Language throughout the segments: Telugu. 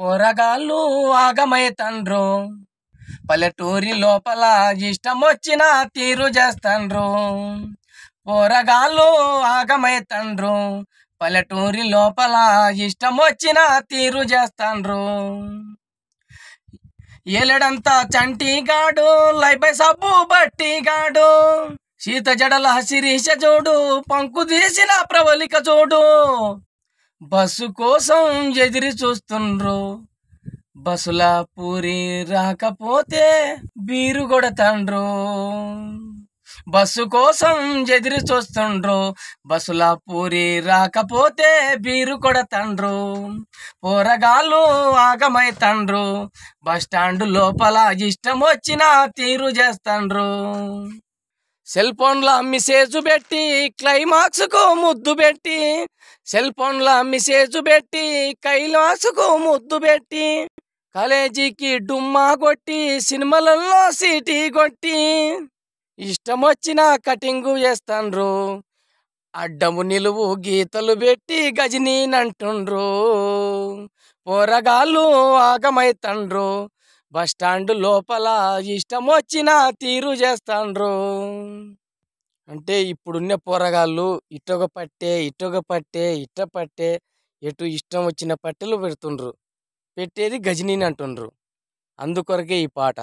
పోరగాళ్ళు తండ్రు పల్లెటూరి లోపల ఇష్టమొచ్చిన తీరు చేస్తాండ్రు పోరగాళ్ళు ఆగమైతండ్రు పల్లెటూరి లోపల ఇష్టమొచ్చిన తీరు చేస్తాండ్రు ఏలడంతా చంటిగాడు లైపై సబ్బు బట్టిగాడు సీత జడల శిరీష చూడు పంకు తీసిన ప్రవలిక చూడు బస్సు కోసం ఎదిరి చూస్తుండ్రు బసుల పూరి రాకపోతే బీరు కొడతాండ్రు బస్సు కోసం ఎదిరి చూస్తుండ్రు బసుల పూరి రాకపోతే బీరు కొడతండ్రు పోరగాళ్ళు ఆగమైతండ్రు బస్టాండ్ లోపల ఇష్టం వచ్చిన తీరు చేస్తాండ్రు సెల్ ఫోన్ల మెసేజ్ పెట్టి క్లైమాక్స్కు ముద్దు పెట్టి సెల్ ఫోన్ల మెసేజ్ పెట్టి కు ముద్దు పెట్టి కాలేజీకి డుమ్మా కొట్టి సినిమాలలో సీటీ కొట్టి ఇష్టం వచ్చిన కటింగు చేస్తాండ్రు అడ్డము నిలువు గీతలు పెట్టి గజనీనంటుండ్రు పోరగాళ్ళు ఆగమైతండ్రు బస్టాండ్ లోపల ఇష్టం వచ్చిన తీరు చేస్తాండ్రు అంటే ఇప్పుడున్న పోరగాళ్ళు ఇటొక పట్టే ఇటొక పట్టే ఇట్ట పట్టే ఎటు ఇష్టం వచ్చిన పట్టెలు పెడుతుండ్రు పెట్టేది గజనీని అంటుండ్రు అందుకొరకే ఈ పాట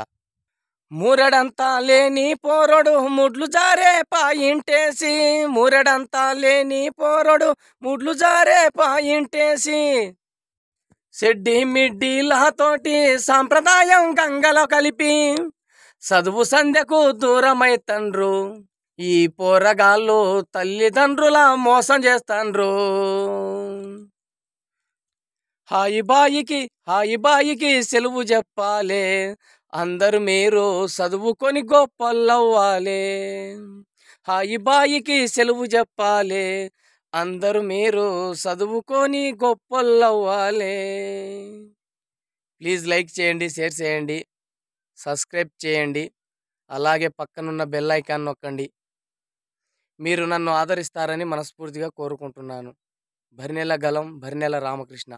మూరడంతా లేని పోరడు ముడ్లు జారే పాయింటేసి మూరడంతా లేని పోరడు ముడ్లు జారే పాయింటేసి సెడ్డి మిడ్డీలతోటి సాంప్రదాయం గంగలో కలిపి చదువు సంధ్యకు దూరమై తండ్రు ఈ పోరగాళ్ళు తల్లిదండ్రుల మోసం చేస్తాండ్రు హాయి బాయికి హాయి బాయికి సెలవు చెప్పాలే అందరు మీరు చదువుకొని గొప్పల్లవ్వాలే హాయి బాయికి సెలవు చెప్పాలే అందరూ మీరు చదువుకొని గొప్పలవ్వాలే ప్లీజ్ లైక్ చేయండి షేర్ చేయండి సబ్స్క్రైబ్ చేయండి అలాగే పక్కనున్న బెల్ ఐకాన్ నొక్కండి మీరు నన్ను ఆదరిస్తారని మనస్ఫూర్తిగా కోరుకుంటున్నాను భరినెల గలం భరినెల రామకృష్ణ